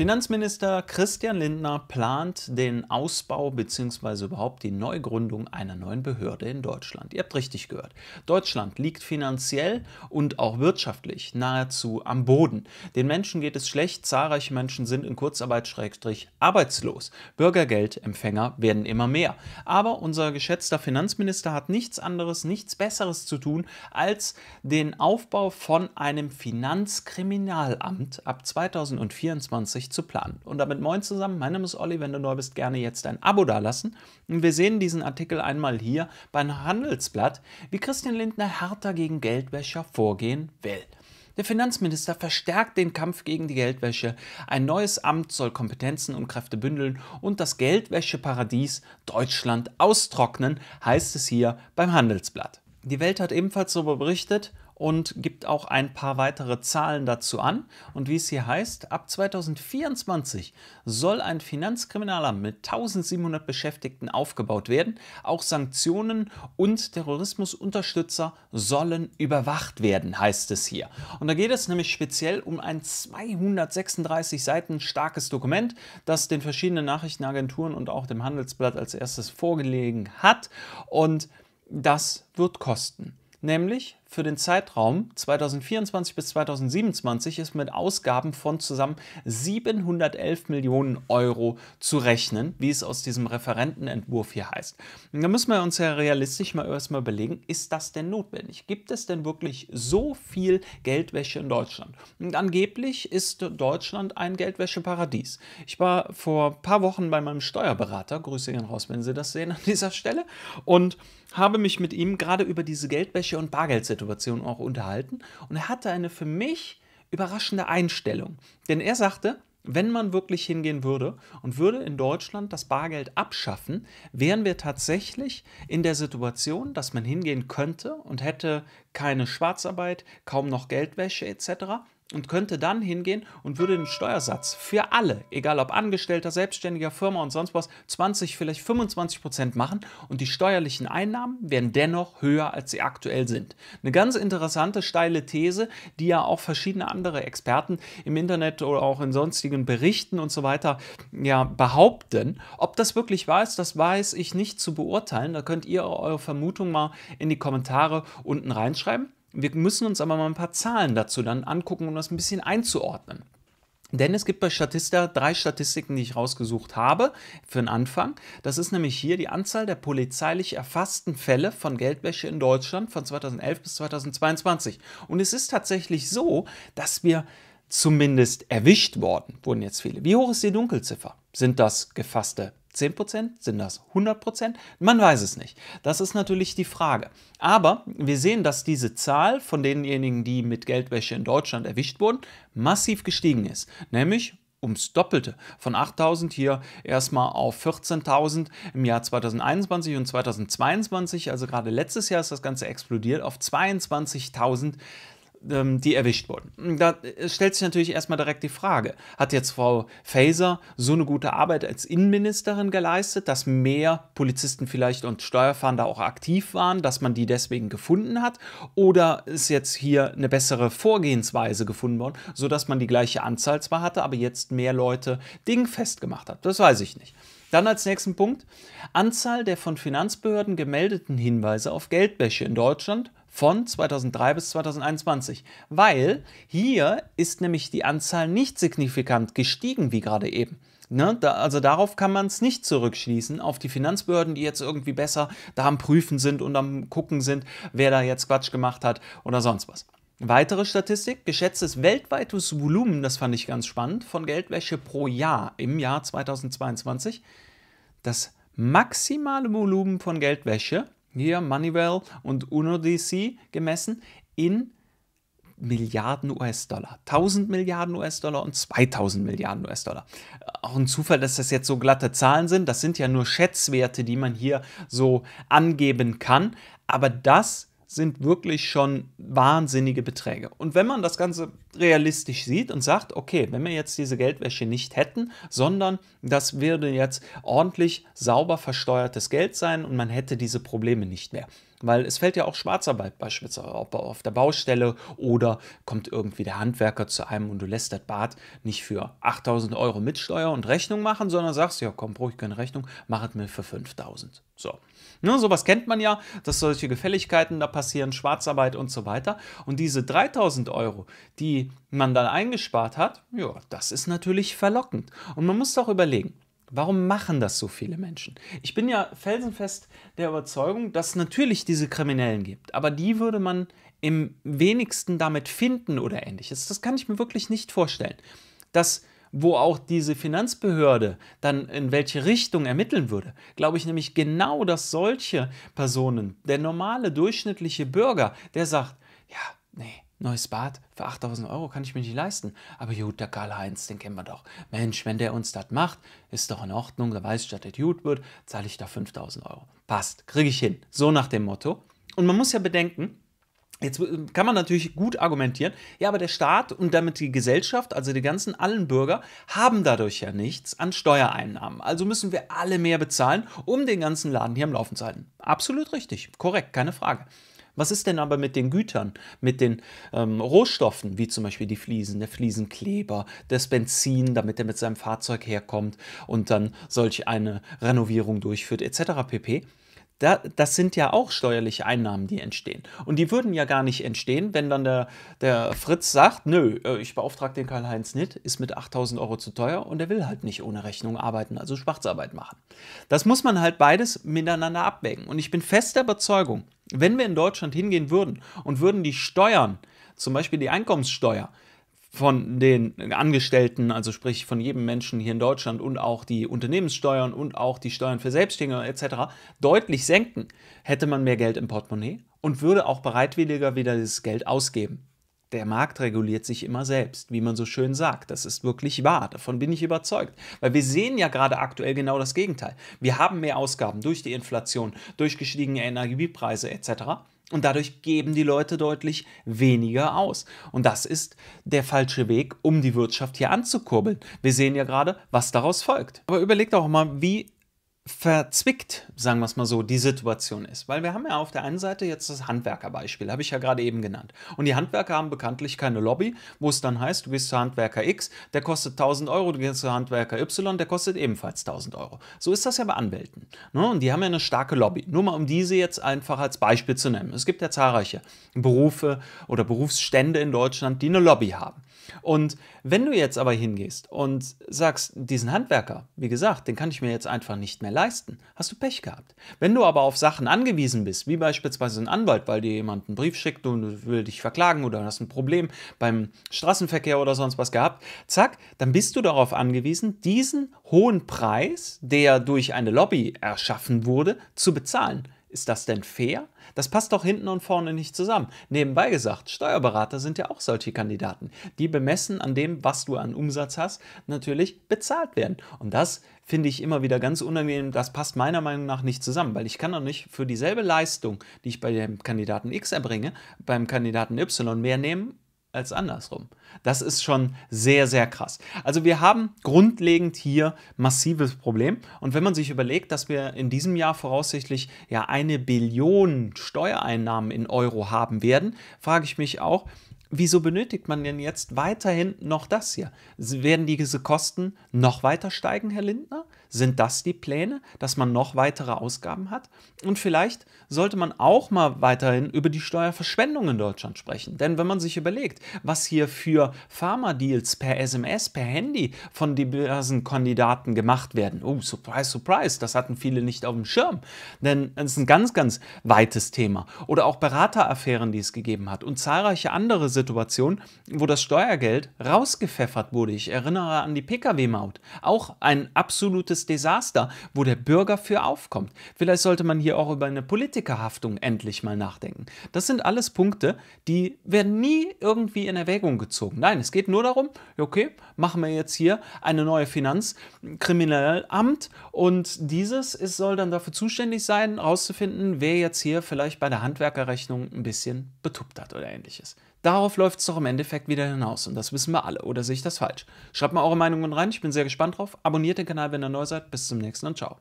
Finanzminister Christian Lindner plant den Ausbau bzw. überhaupt die Neugründung einer neuen Behörde in Deutschland. Ihr habt richtig gehört. Deutschland liegt finanziell und auch wirtschaftlich nahezu am Boden. Den Menschen geht es schlecht, zahlreiche Menschen sind in Kurzarbeit schrägstrich arbeitslos. Bürgergeldempfänger werden immer mehr. Aber unser geschätzter Finanzminister hat nichts anderes, nichts Besseres zu tun, als den Aufbau von einem Finanzkriminalamt ab 2024 zu planen. Und damit moin zusammen, mein Name ist Olli, wenn du neu bist, gerne jetzt ein Abo dalassen. Und wir sehen diesen Artikel einmal hier beim Handelsblatt, wie Christian Lindner härter gegen Geldwäscher vorgehen will. Der Finanzminister verstärkt den Kampf gegen die Geldwäsche. Ein neues Amt soll Kompetenzen und Kräfte bündeln und das Geldwäscheparadies Deutschland austrocknen, heißt es hier beim Handelsblatt. Die Welt hat ebenfalls darüber berichtet und gibt auch ein paar weitere Zahlen dazu an. Und wie es hier heißt, ab 2024 soll ein Finanzkriminalamt mit 1700 Beschäftigten aufgebaut werden. Auch Sanktionen und Terrorismusunterstützer sollen überwacht werden, heißt es hier. Und da geht es nämlich speziell um ein 236 Seiten starkes Dokument, das den verschiedenen Nachrichtenagenturen und auch dem Handelsblatt als erstes vorgelegen hat. Und das wird kosten nämlich für den Zeitraum 2024 bis 2027 ist mit Ausgaben von zusammen 711 Millionen Euro zu rechnen, wie es aus diesem Referentenentwurf hier heißt. Und da müssen wir uns ja realistisch mal erstmal überlegen, ist das denn notwendig? Gibt es denn wirklich so viel Geldwäsche in Deutschland? Und angeblich ist Deutschland ein Geldwäscheparadies. Ich war vor ein paar Wochen bei meinem Steuerberater, Grüße ihn raus, wenn Sie das sehen an dieser Stelle, und habe mich mit ihm gerade über diese Geldwäsche und Bargeldsituation Situation auch unterhalten und er hatte eine für mich überraschende Einstellung. Denn er sagte, wenn man wirklich hingehen würde und würde in Deutschland das Bargeld abschaffen, wären wir tatsächlich in der Situation, dass man hingehen könnte und hätte keine Schwarzarbeit, kaum noch Geldwäsche etc., und könnte dann hingehen und würde den Steuersatz für alle, egal ob Angestellter, Selbstständiger, Firma und sonst was, 20, vielleicht 25 Prozent machen und die steuerlichen Einnahmen wären dennoch höher, als sie aktuell sind. Eine ganz interessante steile These, die ja auch verschiedene andere Experten im Internet oder auch in sonstigen Berichten und so weiter ja behaupten. Ob das wirklich wahr ist, das weiß ich nicht zu beurteilen. Da könnt ihr eure Vermutung mal in die Kommentare unten reinschreiben. Wir müssen uns aber mal ein paar Zahlen dazu dann angucken, um das ein bisschen einzuordnen. Denn es gibt bei Statista drei Statistiken, die ich rausgesucht habe für den Anfang. Das ist nämlich hier die Anzahl der polizeilich erfassten Fälle von Geldwäsche in Deutschland von 2011 bis 2022. Und es ist tatsächlich so, dass wir zumindest erwischt worden, wurden jetzt viele. Wie hoch ist die Dunkelziffer? Sind das gefasste 10%? Sind das 100%? Man weiß es nicht. Das ist natürlich die Frage. Aber wir sehen, dass diese Zahl von denjenigen, die mit Geldwäsche in Deutschland erwischt wurden, massiv gestiegen ist. Nämlich ums Doppelte. Von 8000 hier erstmal auf 14.000 im Jahr 2021 und 2022. Also gerade letztes Jahr ist das Ganze explodiert auf 22.000 ähm, die erwischt wurden. Da stellt sich natürlich erstmal direkt die Frage, hat jetzt Frau Faeser so eine gute Arbeit als Innenministerin geleistet, dass mehr Polizisten vielleicht und Steuerfahnder auch aktiv waren, dass man die deswegen gefunden hat? Oder ist jetzt hier eine bessere Vorgehensweise gefunden worden, sodass man die gleiche Anzahl zwar hatte, aber jetzt mehr Leute dingfest gemacht hat? Das weiß ich nicht. Dann als nächsten Punkt Anzahl der von Finanzbehörden gemeldeten Hinweise auf Geldwäsche in Deutschland von 2003 bis 2021, weil hier ist nämlich die Anzahl nicht signifikant gestiegen wie gerade eben. Ne, da, also darauf kann man es nicht zurückschließen, auf die Finanzbehörden, die jetzt irgendwie besser da am Prüfen sind und am Gucken sind, wer da jetzt Quatsch gemacht hat oder sonst was. Weitere Statistik, geschätztes weltweites Volumen, das fand ich ganz spannend, von Geldwäsche pro Jahr im Jahr 2022. Das maximale Volumen von Geldwäsche, hier Moneywell und UNODC gemessen, in Milliarden US-Dollar. 1000 Milliarden US-Dollar und 2000 Milliarden US-Dollar. Auch ein Zufall, dass das jetzt so glatte Zahlen sind. Das sind ja nur Schätzwerte, die man hier so angeben kann. Aber das sind wirklich schon wahnsinnige Beträge. Und wenn man das Ganze realistisch sieht und sagt, okay, wenn wir jetzt diese Geldwäsche nicht hätten, sondern das würde jetzt ordentlich sauber versteuertes Geld sein und man hätte diese Probleme nicht mehr. Weil es fällt ja auch Schwarzarbeit beispielsweise auf der Baustelle oder kommt irgendwie der Handwerker zu einem und du lässt das Bad nicht für 8000 Euro mit Steuer und Rechnung machen, sondern sagst, ja komm, brauche ich keine Rechnung, mach es mir für 5000. So. Ne, sowas kennt man ja, dass solche Gefälligkeiten da passieren, Schwarzarbeit und so weiter. Und diese 3000 Euro, die man dann eingespart hat, ja, das ist natürlich verlockend. Und man muss doch überlegen, Warum machen das so viele Menschen? Ich bin ja felsenfest der Überzeugung, dass es natürlich diese Kriminellen gibt, aber die würde man im wenigsten damit finden oder ähnliches. Das kann ich mir wirklich nicht vorstellen. Dass wo auch diese Finanzbehörde dann in welche Richtung ermitteln würde, glaube ich nämlich genau, dass solche Personen, der normale durchschnittliche Bürger, der sagt, ja, nee, neues Bad für 8000 Euro kann ich mir nicht leisten. Aber gut, der Karl-Heinz, den kennen wir doch. Mensch, wenn der uns das macht, ist doch in Ordnung, da weiß ich, dass das gut wird, zahle ich da 5000 Euro. Passt, kriege ich hin. So nach dem Motto. Und man muss ja bedenken, Jetzt äh, kann man natürlich gut argumentieren, ja, aber der Staat und damit die Gesellschaft, also die ganzen allen Bürger, haben dadurch ja nichts an Steuereinnahmen. Also müssen wir alle mehr bezahlen, um den ganzen Laden hier am Laufen zu halten. Absolut richtig, korrekt, keine Frage. Was ist denn aber mit den Gütern, mit den ähm, Rohstoffen, wie zum Beispiel die Fliesen, der Fliesenkleber, das Benzin, damit er mit seinem Fahrzeug herkommt und dann solch eine Renovierung durchführt, etc. pp das sind ja auch steuerliche Einnahmen, die entstehen. Und die würden ja gar nicht entstehen, wenn dann der, der Fritz sagt, nö, äh, ich beauftrage den Karl-Heinz nicht, ist mit 8000 Euro zu teuer und er will halt nicht ohne Rechnung arbeiten, also Schwarzarbeit machen. Das muss man halt beides miteinander abwägen. Und ich bin fester Überzeugung, wenn wir in Deutschland hingehen würden und würden die Steuern, zum Beispiel die Einkommenssteuer, von den Angestellten, also sprich von jedem Menschen hier in Deutschland und auch die Unternehmenssteuern und auch die Steuern für Selbstständige etc. deutlich senken, hätte man mehr Geld im Portemonnaie und würde auch bereitwilliger wieder dieses Geld ausgeben. Der Markt reguliert sich immer selbst, wie man so schön sagt. Das ist wirklich wahr. Davon bin ich überzeugt. Weil wir sehen ja gerade aktuell genau das Gegenteil. Wir haben mehr Ausgaben durch die Inflation, durch gestiegene Energiepreise etc. Und dadurch geben die Leute deutlich weniger aus. Und das ist der falsche Weg, um die Wirtschaft hier anzukurbeln. Wir sehen ja gerade, was daraus folgt. Aber überlegt auch mal, wie verzwickt, sagen wir es mal so, die Situation ist. Weil wir haben ja auf der einen Seite jetzt das Handwerkerbeispiel, habe ich ja gerade eben genannt. Und die Handwerker haben bekanntlich keine Lobby, wo es dann heißt, du gehst zu Handwerker X, der kostet 1000 Euro, du gehst zu Handwerker Y, der kostet ebenfalls 1000 Euro. So ist das ja bei Anwälten. Ne? Und die haben ja eine starke Lobby. Nur mal um diese jetzt einfach als Beispiel zu nennen. Es gibt ja zahlreiche Berufe oder Berufsstände in Deutschland, die eine Lobby haben. Und wenn du jetzt aber hingehst und sagst, diesen Handwerker, wie gesagt, den kann ich mir jetzt einfach nicht mehr mehr leisten, hast du Pech gehabt. Wenn du aber auf Sachen angewiesen bist, wie beispielsweise ein Anwalt, weil dir jemand einen Brief schickt und will dich verklagen oder hast ein Problem beim Straßenverkehr oder sonst was gehabt, zack, dann bist du darauf angewiesen, diesen hohen Preis, der durch eine Lobby erschaffen wurde, zu bezahlen. Ist das denn fair? Das passt doch hinten und vorne nicht zusammen. Nebenbei gesagt, Steuerberater sind ja auch solche Kandidaten. Die bemessen an dem, was du an Umsatz hast, natürlich bezahlt werden. Und das finde ich immer wieder ganz unangenehm. Das passt meiner Meinung nach nicht zusammen, weil ich kann doch nicht für dieselbe Leistung, die ich bei dem Kandidaten X erbringe, beim Kandidaten Y mehr nehmen als andersrum. Das ist schon sehr, sehr krass. Also wir haben grundlegend hier massives Problem. Und wenn man sich überlegt, dass wir in diesem Jahr voraussichtlich ja eine Billion Steuereinnahmen in Euro haben werden, frage ich mich auch, wieso benötigt man denn jetzt weiterhin noch das hier? Werden diese Kosten noch weiter steigen, Herr Lindner? Sind das die Pläne, dass man noch weitere Ausgaben hat? Und vielleicht sollte man auch mal weiterhin über die Steuerverschwendung in Deutschland sprechen. Denn wenn man sich überlegt, was hier für Pharma-Deals per SMS, per Handy von diversen Kandidaten gemacht werden, oh, surprise, surprise, das hatten viele nicht auf dem Schirm. Denn es ist ein ganz, ganz weites Thema. Oder auch Berateraffären, die es gegeben hat und zahlreiche andere Situationen, wo das Steuergeld rausgepfeffert wurde. Ich erinnere an die Pkw-Maut. Auch ein absolutes politisches Desaster, wo der Bürger für aufkommt. Vielleicht sollte man hier auch über eine Politikerhaftung endlich mal nachdenken. Das sind alles Punkte, die werden nie irgendwie in Erwägung gezogen. Nein, es geht nur darum, okay, machen wir jetzt hier eine neue Finanzkriminalamt und dieses ist, soll dann dafür zuständig sein, herauszufinden, wer jetzt hier vielleicht bei der Handwerkerrechnung ein bisschen betuppt hat oder ähnliches. Darauf läuft es doch im Endeffekt wieder hinaus und das wissen wir alle. Oder sehe ich das falsch? Schreibt mal eure Meinungen rein, ich bin sehr gespannt drauf. Abonniert den Kanal, wenn ihr neu seid. Bis zum nächsten und ciao.